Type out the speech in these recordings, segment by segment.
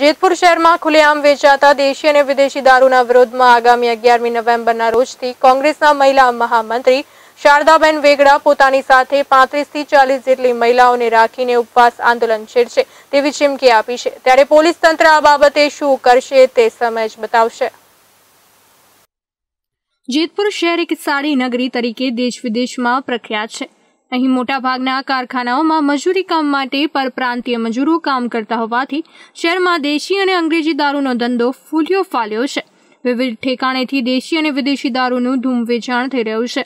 જેતપુર શહેરમાં ખુલ્લેઆમ વેચાતા દેશી અને વિદેશી દારૂના વિરોધમાં આગામી અગિયારમી નવેમ્બરના રોજથી કોંગ્રેસના મહિલા મહામંત્રી શારદાબેન વેગડા પોતાની સાથે પાંત્રીસથી ચાલીસ જેટલી મહિલાઓને રાખીને ઉપવાસ આંદોલન છેડશે તેવી ચીમકી આપી છે ત્યારે પોલીસ તંત્ર આ બાબતે શું કરશે તે સમય જ બતાવશે જેતપુર શહેર એક સાડી નગરી તરીકે દેશ વિદેશમાં પ્રખ્યાત છે અહીં મોટાભાગના કારખાનાઓમાં મજૂરી કામ માટે પરપ્રાંતીય મજૂરો કામ કરતા હોવાથી શહેરમાં દેશી અને અંગ્રેજી દારૂનો ધંધો ફૂલ્યો ફાલ્યો છે વિવિધ ઠેકાણેથી દેશી અને વિદેશી દારૂનું ધૂમ વેચાણ થઈ રહ્યું છે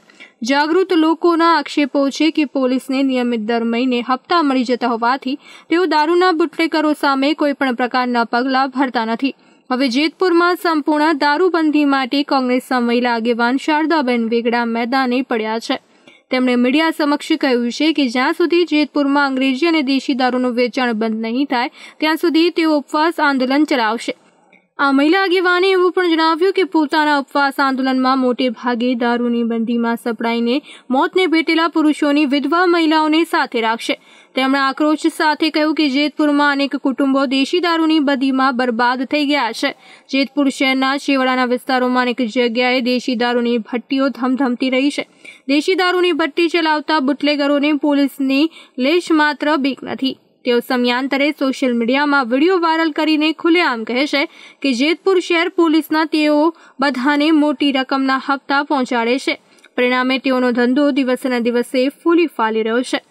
જાગૃત લોકોના આક્ષેપો છે કે પોલીસને નિયમિત દર મહિને હપ્તા મળી જતા હોવાથી તેઓ દારૂના બુટલેકરો સામે કોઈપણ પ્રકારના પગલાં ભરતા નથી હવે જેતપુરમાં સંપૂર્ણ દારૂબંધી માટે કોંગ્રેસના મહિલા આગેવાન શારદાબેન વેગડા મેદાને પડ્યા છે તેમણે મીડિયા સમક્ષ કહ્યું છે કે જ્યાં સુધી જેતપુરમાં અંગ્રેજી અને દેશી દારૂનું વેચાણ બંધ નહીં થાય ત્યાં સુધી તેઓ ઉપવાસ આંદોલન ચલાવશે અમૈલા આગે વાને ઊપણ જણાવ્યું કે પોતાનું અપવાસ આંદોલનમાં મોટે ભાગે દારૂની बंदीમાં સપડાઈને મોતને ભેટેલા પુરુષોની વિધવા મહિલાઓને સાથે રાખશે તેમનો આક્રોશ સાથે કહ્યું કે જેતપુરમાં અનેક કુટુંબો દેશી દારૂની बंदीમાં બરબાદ થઈ ગયા છે જેતપુર શહેરના શેવાડાના વિસ્તારોમાં એક જગ્યાએ દેશી દારૂની ભટ્ટીઓ ધમધમતી રહી છે દેશી દારૂની ભટ્ટી ચલાવતા બુટલેગરોને પોલીસની લેશ માત્ર બીક નથી તેઓ સમયાંતરે સોશિયલ મીડિયામાં વિડીયો વાયરલ કરીને ખુલ્લેઆમ કહે છે કે જેતપુર શહેર પોલીસના તેઓ બધાને મોટી રકમના હપ્તા પહોંચાડે છે પરિણામે તેઓનો ધંધો દિવસેના દિવસે ફૂલી ફાલી રહ્યો છે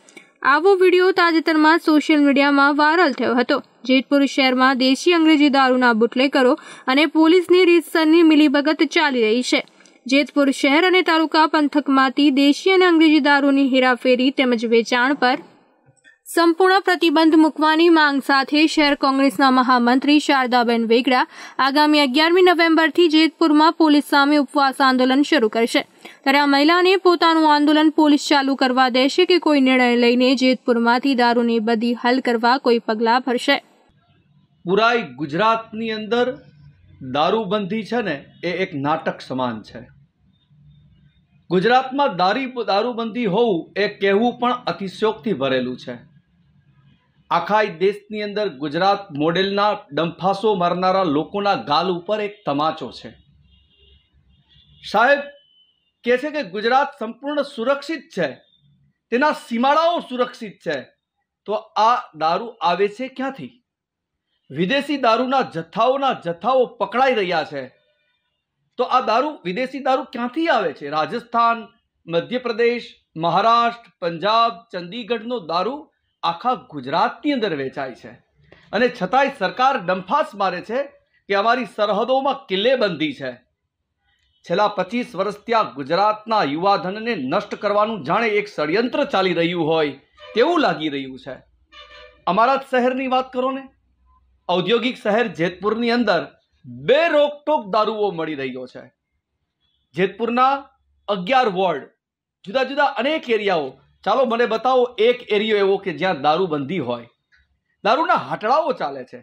આવો વિડીયો તાજેતરમાં સોશિયલ મીડિયામાં વાયરલ થયો હતો જેતપુર શહેરમાં દેશી અંગ્રેજી દારૂના બુટલેકરો અને પોલીસની રીતસરની મિલીભગત ચાલી રહી છે જેતપુર શહેર અને તાલુકા પંથકમાંથી દેશી અને અંગ્રેજી દારૂની હેરાફેરી તેમજ વેચાણ પર સંપૂર્ણ પ્રતિબંધ મૂકવાની માંગ સાથે શહેર કોંગ્રેસના મહામંત્રી શારદાબેન વેગડા આગામી અગિયારમી નવેમ્બરથી જેતપુરમાં પોલીસ સામે ઉપવાસ આંદોલન શરૂ કરશે ત્યારે આ મહિલાને પોતાનું આંદોલન પોલીસ ચાલુ કરવા દેશે કે કોઈ નિર્ણય લઈને જેતપુરમાંથી દારૂની બદી હલ કરવા કોઈ પગલાં ભરશે પુરાય ગુજરાતની અંદર દારૂબંધી છે ને એ એક નાટક સમાન છે ગુજરાતમાં દારી દારૂબંધી હોવું એ કહેવું પણ અતિશયોક્તિ ભરેલું છે આખા દેશની અંદર ગુજરાત મોડેલના ડંફાસો મારનારા લોકોના ગાલ ઉપર એક તમાચો છે સાહેબ કહે છે કે ગુજરાત સંપૂર્ણ સુરક્ષિત છે તેના સીમાડાઓ સુરક્ષિત છે તો આ દારૂ આવે છે ક્યાંથી વિદેશી દારૂના જથ્થાઓના જથ્થાઓ પકડાઈ રહ્યા છે તો આ દારૂ વિદેશી દારૂ ક્યાંથી આવે છે રાજસ્થાન મધ્યપ્રદેશ મહારાષ્ટ્ર પંજાબ ચંદીગઢનો દારૂ આખા ગુજરાતની અંદર વેચાય છે અને છતાંય સરકાર ડંફાસ મારે છે કે અમારી સરહદોમાં કિલ્લેબંધી છે છેલ્લા પચીસ વર્ષ ત્યાં ગુજરાતના યુવાધનને નષ્ટ કરવાનું જાણે એક ષડયંત્ર ચાલી રહ્યું હોય તેવું લાગી રહ્યું છે અમારા જ શહેરની વાત કરો ને ઔદ્યોગિક શહેર જેતપુરની અંદર બે રોકટોક દારૂઓ મળી રહ્યો છે જેતપુરના અગિયાર વોર્ડ જુદા જુદા અનેક એરિયાઓ ચાલો મને બતાવો એક એરિયો એવો કે જ્યાં દારૂબંધી હોય દારૂના હાટડાઓ ચાલે છે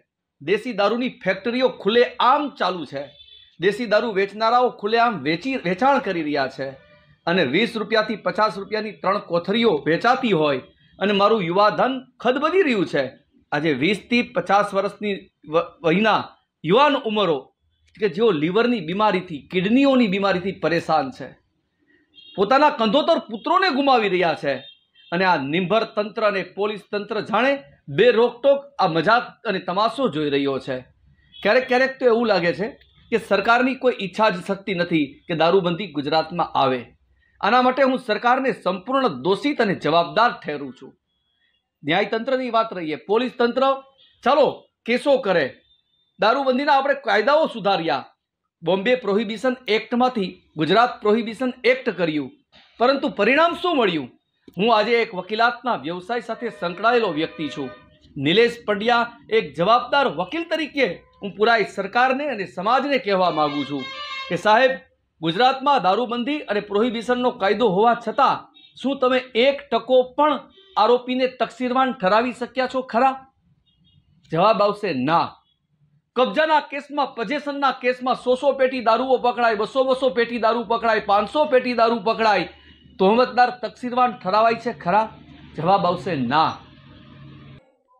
દેશી દારૂની ફેક્ટરીઓ ખુલ્લેઆમ ચાલુ છે દેશી દારૂ વેચનારાઓ ખુલ્લેઆમ વેચી વેચાણ કરી રહ્યા છે અને વીસ રૂપિયાથી પચાસ રૂપિયાની ત્રણ કોથરીઓ વેચાતી હોય અને મારું યુવાધન ખદબદી રહ્યું છે આજે વીસથી પચાસ વર્ષની વહીના યુવાન ઉંમરો કે જેઓ લીવરની બીમારીથી કિડનીઓની બીમારીથી પરેશાન છે પોતાના કંધોતર પુત્રોને ગુમાવી રહ્યા છે અને આ નિંભર તંત્ર અને પોલીસ તંત્ર જાણે બે રોકટોક આ મજાક અને તમાશો જોઈ રહ્યો છે ક્યારેક ક્યારેક તો એવું લાગે છે કે સરકારની કોઈ ઈચ્છા જ શક્તિ નથી કે દારૂબંધી ગુજરાતમાં આવે આના માટે હું સરકારને સંપૂર્ણ દોષિત અને જવાબદાર ઠેરું છું ન્યાયતંત્રની વાત રહીએ પોલીસ તંત્ર ચાલો કેસો કરે દારૂબંધીના આપણે કાયદાઓ સુધાર્યા બોમ્બે પ્રોહિબિશન એક્ટમાંથી ગુજરાત પ્રોહિબિશન એક્ટ કર્યું પરંતુ પરિણામ શું મળ્યું હું આજે એક વકીલાતના વ્યવસાય સાથે સંકળાયેલો વ્યક્તિ છું નિલેશ પંડ્યા એક જવાબદાર વકીલ તરીકે હું પૂરા સરકારને અને સમાજને કહેવા માગું છું કે સાહેબ ગુજરાતમાં દારૂબંધી અને પ્રોહિબિશનનો કાયદો હોવા છતાં શું તમે એક ટકો પણ આરોપીને તકસીરવાન ઠરાવી શક્યા છો ખરા જવાબ આવશે ના કબજાના કેસમાં પજેશનના કેસમાં સો સો પેટી દારૂઓ પકડાય બસો બસો પેટી દારૂ પકડાય પાંચસો પેટી દારૂ પકડાય તોહમતદાર તકસીરવાન ઠરાવાય છે ખરા જવાબ આવશે ના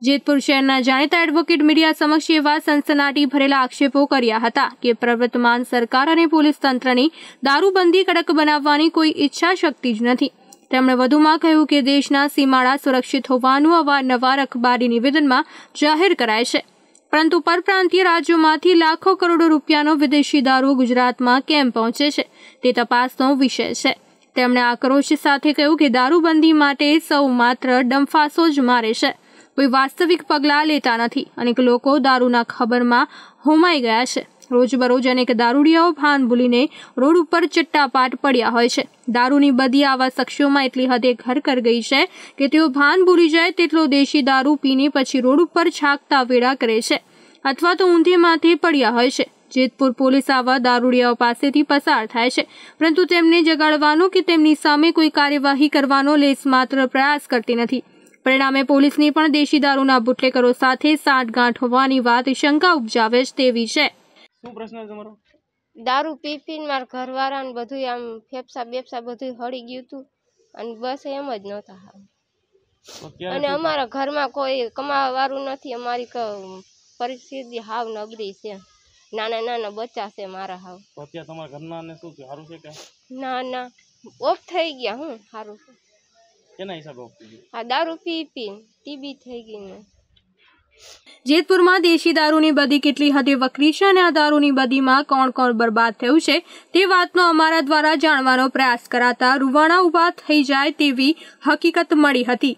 જેતપુર શહેરના જાણીતા એડવોકેટ મીડિયા સમક્ષ એવા સનસનાટી ભરેલા આક્ષેપો કર્યા હતા કે પ્રવર્તમાન સરકાર અને પોલીસ તંત્રની દારૂબંધી કડક બનાવવાની કોઈ ઈચ્છા શક્તિ જ નથી તેમણે વધુમાં કહ્યું કે દેશના સીમાડા સુરક્ષિત હોવાનું અવારનવાર અખબારી નિવેદનમાં જાહેર કરાય છે પરંતુ પરપ્રાંતીય રાજ્યોમાંથી લાખો કરોડો રૂપિયાનો વિદેશી દારૂ ગુજરાતમાં કેમ પહોંચે છે તે તપાસનો વિષય છે તેમણે આક્રોશ સાથે કહ્યું કે દારૂબંધી માટે સૌ માત્ર ડંફાસો જ મારે છે કોઈ વાસ્તવિક પગલાં લેતા નથી અનેક લોકો દારૂના ખબરમાં હોમાઈ ગયા છે રોજબરોજ અનેક દારૂડિયાઓ ભાન ભૂલીને રોડ ઉપર ચટ્ટાપાટ પડ્યા હોય છે દારૂની બધી આવા શખ્સોમાં એટલી હદે ઘર કર ગઈ છે કે તેઓ ભાન ભૂલી જાય તેટલો દેશી દારૂ પીને પછી રોડ ઉપર છાકતા વેળા કરે છે અથવા તો ઊંધે માથે પડ્યા હોય છે જેતપુર પોલીસ આવા દારૂડિયાઓ પાસેથી પસાર થાય છે પરંતુ તેમને જગાડવાનો કે તેમની સામે કોઈ કાર્યવાહી કરવાનો લેસ માત્ર પ્રયાસ કરતી નથી પરિણામે પોલીસની પણ દેશી દારૂના બુટલેકરો સાથે સાંઠગાંઠ હોવાની વાત શંકા ઉપજાવે તેવી છે શું પ્રશ્ન છે તમારો દારૂ પી પીને મારા ઘરવાળાને બધું આમ ફેફસા બેફસા બધું હળી ગયું હતું અને બસ એમ જ નહોતા અને અમારા ઘરમાં કોઈ કમાવા વાળું નથી અમારી પરિસ્થિતિ હાવ નબળી છે નાના નાના બચ્ચા છે મારા હાવ અત્યારે તમારા ઘરના શું સારું છે કે ના ના ઓફ થઈ ગયા હું સારું કેના હિસાબે ઓફ થઈ ગયું હા દારૂ પી પી ટીબી થઈ ગઈ ને જેતપુરમાં દેશી દારૂની બદી કેટલી હદે વકરી છે અને આ દારૂની બદીમાં કોણ કોણ બરબાદ થયું છે તે વાતનો અમારા દ્વારા જાણવાનો પ્રયાસ કરાતા રૂવાણા ઊભા થઈ જાય તેવી હકીકત મળી હતી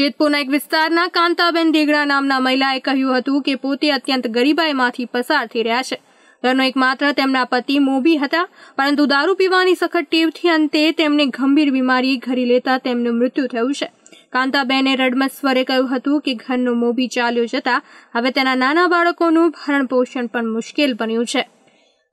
જેતપુરના એક વિસ્તારના કાંતાબેન દેગડા નામના મહિલાએ કહ્યું હતું કે પોતે અત્યંત ગરીબાઈમાંથી પસાર થઈ રહ્યા છે ઘરનો એકમાત્ર તેમના પતિ મોબી હતા પરંતુ દારૂ પીવાની સખત ટેવથી અંતે તેમને ગંભીર બીમારી ઘરી લેતા તેમનું મૃત્યુ થયું છે કાંતાબેને રડમત સ્વરે કહ્યું હતું કે ઘરનો મોભી ચાલ્યો જતા હવે તેના નાના બાળકોનું ભરણ પોષણ પણ મુશ્કેલ બન્યું છે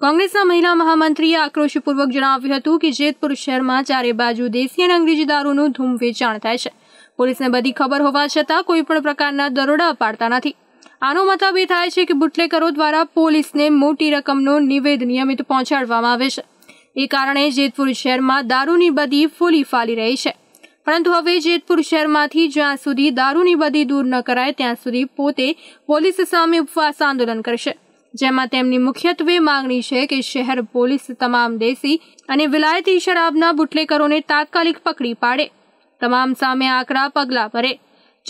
કોંગ્રેસના મહિલા મહામંત્રીએ આક્રોશપૂર્વક જણાવ્યું હતું કે જેતપુર શહેરમાં ચારે બાજુ દેશી અને અંગ્રેજી દારૂનું ધૂમ વેચાણ થાય છે પોલીસને બધી ખબર હોવા છતાં કોઈ પણ પ્રકારના દરોડા પાડતા નથી આનો મતલબ એ થાય છે કે બુટલેકરો દ્વારા પોલીસને મોટી રકમનો નિવેદ નિયમિત પહોંચાડવામાં આવે છે એ કારણે જેતપુર શહેરમાં દારૂની બધી ફૂલી ફાલી રહી છે પરંતુ હવે જેતપુર શહેરમાંથી જ્યાં સુધી દારૂની બધી દૂર ન કરાય ત્યાં સુધી પોતે પોલીસ સામે ઉપવાસ આંદોલન કરશે જેમાં તેમની મુખ્યત્વે માંગણી છે કે શહેર પોલીસ તમામ દેશી અને વિલાયતી શરાબના બુટલેકરોને તાત્કાલિક પકડી પાડે તમામ સામે આકરા પગલાં ભરે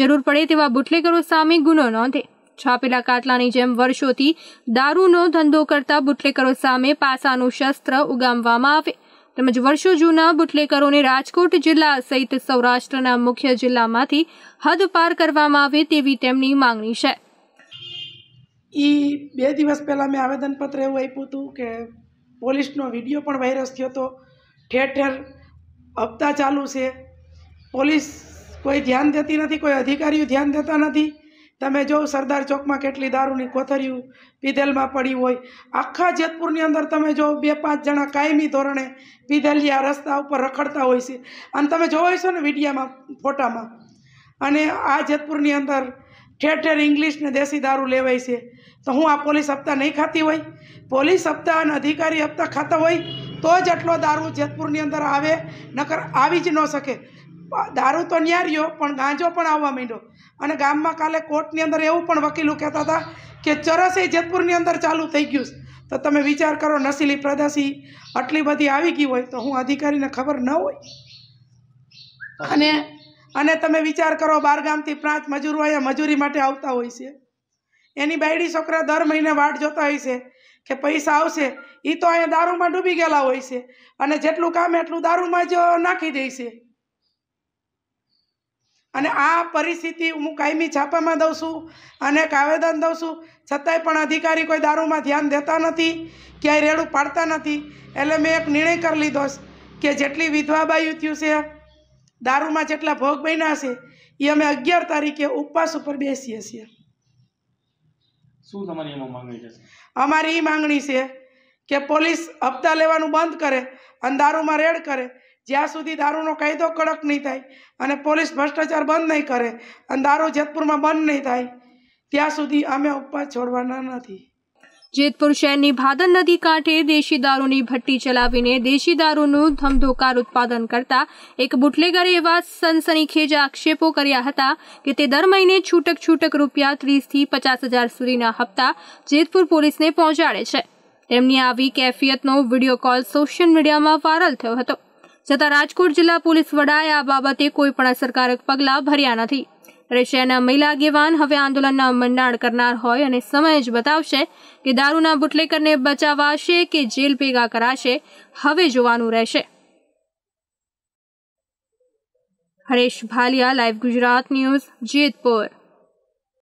જરૂર પડે તેવા બુટલેકરો સામે ગુનો નોંધે છાપેલા કાટલાની જેમ વર્ષોથી દારૂનો ધંધો કરતા બુટલેકરો સામે પાસાનું શસ્ત્ર ઉગામવામાં આવે તેમજ વર્ષો જૂના બુટલેકરોને રાજકોટ જિલ્લા સહિત સૌરાષ્ટ્રના મુખ્ય જિલ્લામાંથી હદ પાર કરવામાં આવે તેવી તેમની માંગણી છે એ બે દિવસ પહેલાં મેં આવેદનપત્ર એવું આપ્યું હતું કે પોલીસનો વિડીયો પણ વાયરસ થયો હતો ઠેર ઠેર હપ્તા ચાલુ છે પોલીસ કોઈ ધ્યાન દેતી નથી કોઈ અધિકારીઓ ધ્યાન દેતા નથી તમે જો સરદાર ચોકમાં કેટલી દારૂની કોથરીઓ પીધેલમાં પડી હોય આખા જેતપુરની અંદર તમે જો બે પાંચ જણા કાયમી ધોરણે પીધેલી આ રસ્તા ઉપર રખડતા હોય છે અને તમે જોવો છો ને વિડીયામાં ફોટામાં અને આ જેતપુરની અંદર ઠેર ઠેર ઇંગ્લિશને દેશી દારૂ લેવાય છે તો હું આ પોલીસ હપ્તા નહીં ખાતી હોય પોલીસ હપ્તા અને અધિકારી હપ્તા ખાતા હોય તો જ આટલો દારૂ જેતપુરની અંદર આવે નકર આવી જ ન શકે દારૂ તો ન્યા પણ ગાંજો પણ આવવા માંડ્યો અને ગામમાં કાલે કોર્ટની અંદર એવું પણ વકીલો કહેતા હતા કે ચરસે જેતપુરની અંદર ચાલુ થઈ ગયું તો તમે વિચાર કરો નસીલી પ્રદાસી આટલી બધી આવી ગઈ હોય તો હું અધિકારીને ખબર ન હોય અને અને તમે વિચાર કરો બારગામથી પાંચ મજૂરો અહીંયા મજૂરી માટે આવતા હોય છે એની બાયડી છોકરા દર મહિને વાટ જોતા હોય છે કે પૈસા આવશે એ તો અહીંયા દારૂમાં ડૂબી ગયેલા હોય છે અને જેટલું કામ એટલું દારૂમાં જ નાખી દે છે અને આ પરિસ્થિતિ હું કાયમી છાપામાં દઉં છું અને આવેદન દઉં છું છતાંય પણ અધિકારી કોઈ દારૂમાં ધ્યાન દેતા નથી ક્યાંય રેડું પાડતા નથી એટલે મેં એક નિર્ણય કરી લીધો કે જેટલી વિધવાબાયું થયું છે દારૂમાં જેટલા ભોગ બન્યા છે એ અમે અગિયાર તારીખે ઉપવાસ ઉપર બેસીએ છીએ શું તમારી અમારી એ માંગણી છે કે પોલીસ હપ્તા લેવાનું બંધ કરે અને દારૂમાં રેડ કરે જ્યાં સુધી દારૂનો કાયદો કડક નહીં થાય અને પોલીસ ભ્રષ્ટાચાર બંધ નહીં કરે અને દારૂ જેતપુરમાં બંધ નહીં થાય ત્યાં સુધી અમે ઉપવાસ છોડવાના નથી જેતપુર શહેરની ભાદર નદી કાંઠે દેશી દારૂની ભઠ્ઠી ચલાવીને દેશી દારૂનું ધમધોકાર ઉત્પાદન કરતા એક બુટલેગરે એવા સનસનીખેજ આક્ષેપો કર્યા હતા કે તે દર મહિને છૂટક છૂટક રૂપિયા ત્રીસથી પચાસ હજાર સુધીના હપ્તા જેતપુર પોલીસને પહોંચાડે છે તેમની આવી કેફિયતનો વિડીયો કોલ સોશિયલ મીડિયામાં વાયરલ થયો હતો છતાં રાજકોટ જિલ્લા પોલીસ વડાએ આ બાબતે કોઈપણ પણ અસરકારક પગલાં ભર્યા નથી રશિયાના મહિલા આગેવાન હવે આંદોલનના મંડાણ કરનાર હોય અને સમય જ બતાવશે કે દારૂના બુટલેકરને બચાવાશે કે જેલ ભેગા કરાશે હવે જોવાનું રહેશે હરેશ ભાલિયા લાઈવ ગુજરાત ન્યૂઝ જેતપુર